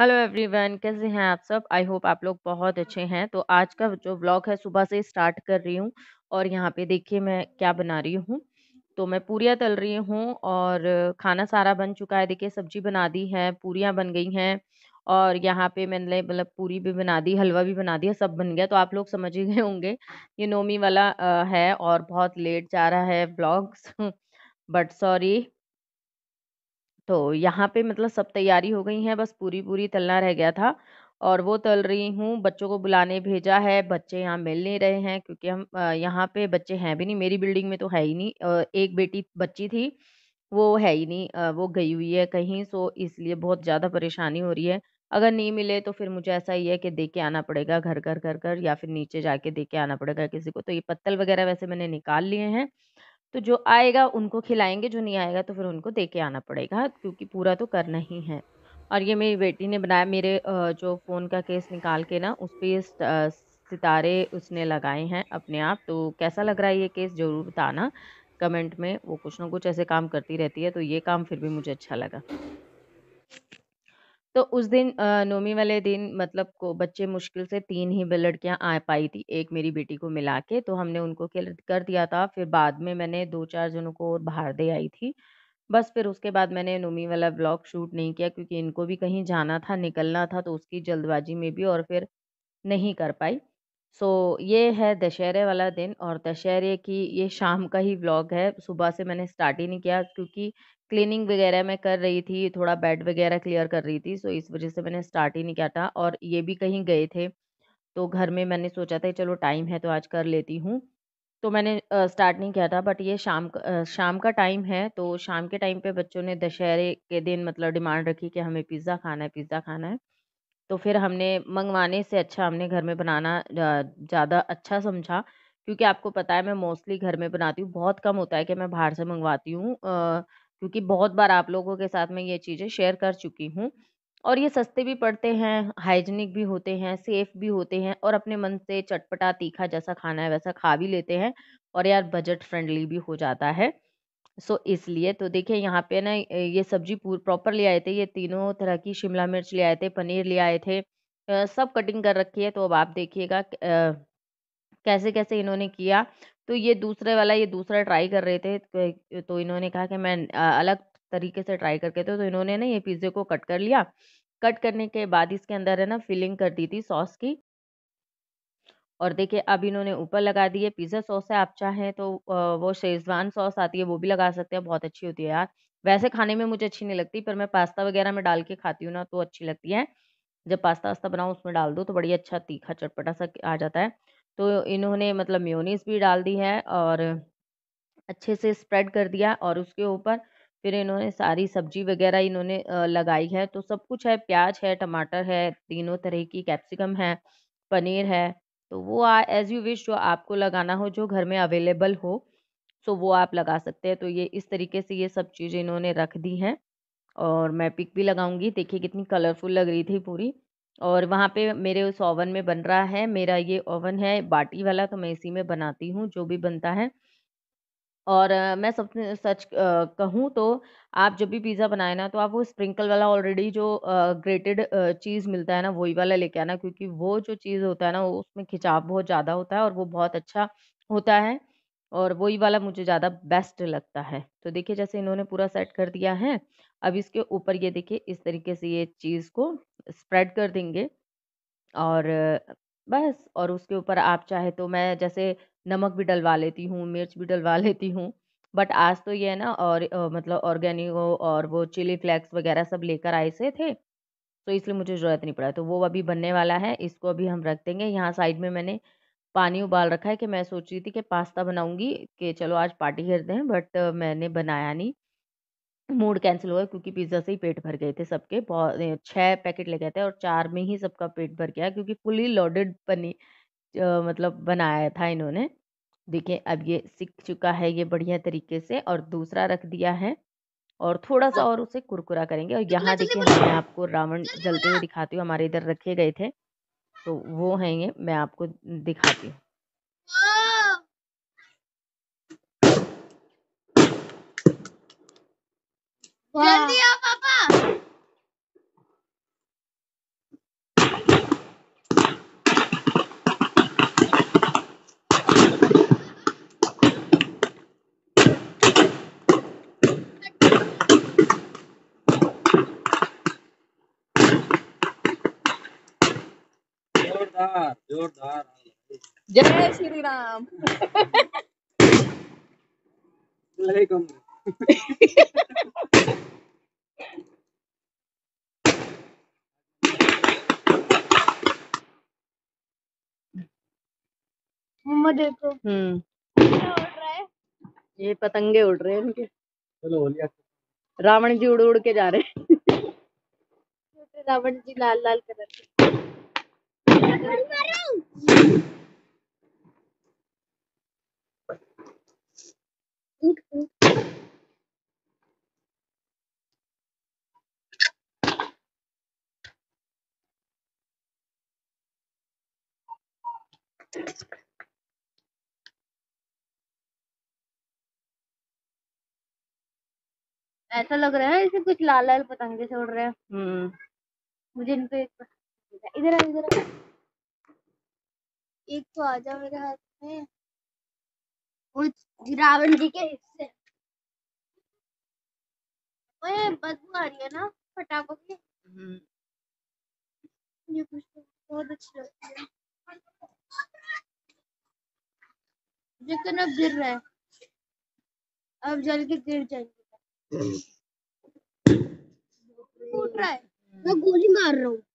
Hello everyone कैसे हैं आप सब आई होप आप लोग बहुत अच्छे हैं तो आज का जो ब्लॉग है सुबह से स्टार्ट कर रही हूँ और यहाँ पे देखिए मैं क्या बना रही हूँ तो मैं पूरियाँ तल रही हूँ और खाना सारा बन चुका है देखिए सब्जी बना दी है पूरियाँ बन गई हैं और यहाँ पे मैंने मतलब पूरी भी बना दी हलवा भी बना दिया सब बन गया तो आप लोग समझ ही गए होंगे ये नोमी वाला है और बहुत लेट जा रहा है ब्लॉग्स बट सॉरी तो यहाँ पे मतलब सब तैयारी हो गई है बस पूरी-पूरी तलना रह गया था और वो तल रही हूँ। बच्चों को बुलाने भेजा है, बच्चे यहाँ मिल नहीं रहे हैं क्योंकि हम यहाँ पे बच्चे हैं भी नहीं, मेरी बिल्डिंग में तो है ही नहीं। एक बेटी बच्ची थी, वो है ही नहीं वो गई हुई है कहीं सो इसलिए बहुत ज़्यादा परेशानी हो रही है। अगर नहीं मिले तो फिर मुझे ऐसा ही है कि दे के आना पड़ेगा घर-घर, घर-घर या फिर नीचे जाके दे के आना पड़ेगा किसी को। तो ये पत्तल वगैरह वैसे मैंने निकाल लिए हैं। तो जो आएगा उनको खिलाएंगे जो नहीं आएगा तो फिर उनको दे के आना पड़ेगा हाँ, क्योंकि पूरा तो करना ही है और ये मेरी बेटी ने बनाया मेरे जो फ़ोन का केस निकाल के ना उस पर सितारे उसने लगाए हैं अपने आप तो कैसा लग रहा है ये केस ज़रूर बताना कमेंट में वो कुछ ना कुछ ऐसे काम करती रहती है तो ये काम फिर भी मुझे अच्छा लगा तो उस दिन नोमी वाले दिन मतलब को बच्चे मुश्किल से तीन ही लड़कियां आ पाई थी, एक मेरी बेटी को मिला के, तो हमने उनको कर दिया था, फिर बाद में मैंने दो चार जनों को और बाहर दे आई थी। बस फिर उसके बाद मैंने नोमी वाला ब्लॉग शूट नहीं किया क्योंकि इनको भी कहीं जाना था, निकलना था, तो उसकी जल्दबाज़ी में भी और फिर नहीं कर पाई। सो ये है दशहरे वाला दिन और दशहरे की ये शाम का ही व्लॉग है। सुबह से मैंने स्टार्ट ही नहीं किया क्योंकि क्लीनिंग वगैरह मैं कर रही थी, थोड़ा बेड वगैरह क्लियर कर रही थी, सो इस वजह से मैंने स्टार्ट ही नहीं किया था और ये भी कहीं गए थे। तो घर में मैंने सोचा था चलो टाइम है तो आज कर लेती हूँ। तो मैंने स्टार्ट नहीं किया था बट ये शाम का शाम का टाइम है तो शाम के टाइम पे बच्चों ने दशहरे के दिन मतलब डिमांड रखी कि हमें पिज़्ज़ा खाना है, पिज़्ज़ा खाना है। तो फिर हमने मंगवाने से अच्छा हमने घर में बनाना ज़्यादा अच्छा समझा क्योंकि आपको पता है मैं मोस्टली घर में बनाती हूँ। बहुत कम होता है कि मैं बाहर से मंगवाती हूँ क्योंकि बहुत बार आप लोगों के साथ मैं ये चीज़ें शेयर कर चुकी हूँ और ये सस्ते भी पड़ते हैं, हाइजीनिक भी होते हैं, सेफ भी होते हैं और अपने मन से चटपटा तीखा जैसा खाना है वैसा खा भी लेते हैं और यार बजट फ्रेंडली भी हो जाता है। सो इसलिए तो देखिए यहाँ पे ना ये सब्जी पूर प्रॉपर ले आए थे ये तीनों तरह की शिमला मिर्च ले आए थे पनीर ले आए थे सब कटिंग कर रखी है तो अब आप देखिएगा कैसे कैसे इन्होंने किया तो ये दूसरे वाला ये दूसरा ट्राई कर रहे थे तो, तो इन्होंने कहा कि मैं अलग तरीके से ट्राई करके थे तो, तो इन्होंने ना ये पिज्ज़े को कट कर लिया कट करने के बाद इसके अंदर है ना फिलिंग कर दी थी सॉस की और देखिए अब इन्होंने ऊपर लगा दिए पिज़्ज़ा सॉस है, आप चाहें तो वो शेज़वान सॉस आती है वो भी लगा सकते हैं, बहुत अच्छी होती है यार। वैसे खाने में मुझे अच्छी नहीं लगती पर मैं पास्ता वग़ैरह में डाल के खाती हूँ ना तो अच्छी लगती है। जब पास्ता-वास्ता बनाओ उसमें डाल दो तो बड़ी अच्छा तीखा चटपटा-सा आ जाता है। तो इन्होंने मतलब म्योनीस भी डाल दी है और अच्छे से स्प्रेड कर दिया और उसके ऊपर फिर इन्होंने सारी सब्ज़ी वग़ैरह इन्होंने लगाई है। तो सब कुछ है, प्याज़ है, टमाटर है, तीनों तरह की कैप्सिकम है, पनीर है। तो वो एज़ यू विश जो आपको लगाना हो जो घर में अवेलेबल हो सो वो आप लगा सकते हैं तो ये इस तरीके से ये सब चीज़ें इन्होंने रख दी हैं और मैं पिक भी लगाऊंगी देखिए कितनी कलरफुल लग रही थी पूरी और वहाँ पे मेरे उस ओवन में बन रहा है मेरा ये ओवन है बाटी वाला तो मैं इसी में बनाती हूँ जो भी बनता है और मैं सबसे सच कहूँ तो आप जब भी पिज़्ज़ा बनाए ना, तो आप वो स्प्रिंकल वाला ऑलरेडी जो ग्रेटेड चीज़ मिलता है ना, वही वाला लेके आना क्योंकि वो जो चीज़ होता है ना, वो उसमें खिंचाव बहुत ज़्यादा होता है और वो बहुत अच्छा होता है और वही वाला मुझे ज़्यादा बेस्ट लगता है। तो देखिए जैसे इन्होंने पूरा सेट कर दिया है, अब इसके ऊपर ये देखिए इस तरीके से ये चीज़ को स्प्रेड कर देंगे और बस और उसके ऊपर आप चाहे तो मैं जैसे नमक भी डलवा लेती हूँ, मिर्च भी डलवा लेती हूँ। बट आज तो ये है ना और मतलब ऑर्गेनिको और वो चिली फ्लेक्स वगैरह सब लेकर आए से थे, तो इसलिए मुझे ज़रूरत नहीं पड़ा। तो वो अभी बनने वाला है, इसको अभी हम रख देंगे। यहाँ साइड में मैंने पानी उबाल रखा है कि मैं सोच रही थी कि पास्ता बनाऊँगी कि चलो आज पार्टी करते हैं, बट मैंने बनाया नहीं। मूड कैंसिल हुआ क्योंकि पिज़्ज़ा से ही पेट भर गए थे सबके। बहुत छः पैकेट ले गए थे और चार में ही सबका पेट भर गया क्योंकि फुली लोडेड बनी मतलब बनाया था इन्होंने। देखिए अब ये सीख चुका है ये बढ़िया तरीके से और दूसरा रख दिया है और थोड़ा-सा हाँ। और उसे कुरकुरा करेंगे और यहाँ देखिए मैं आपको रावण जलते हुए दिखाती हूँ, हमारे इधर रखे गए थे। तो वो हैं ये, मैं आपको दिखाती हूँ। जल्दी आओ पापा। जोरदार जोरदार जय श्री राम मम्मा देखो तो। हम्म ये पतंगे उड़ रहे हैं इनके चलो होलिया रावण जी उड़ उड़ के जा रहे हैं रावण जी लाल लाल कलर के ऐसा लग रहा है इसे कुछ लाल लाल पतंगे से उड़ रहे हैं हम्म मुझे इनपे इधर इधर एक तो आ आजा मेरे हाथ में रावण जी के हिस्से ओए बदबू आ रही है ना फटाखों की हम्म। ये कुछ तो बहुत अच्छी लगती है लेकिन अब गिर रहा है अब जल के गिर जाएंगे हम्म। फूट रहा है मैं गोली मार रहा हूँ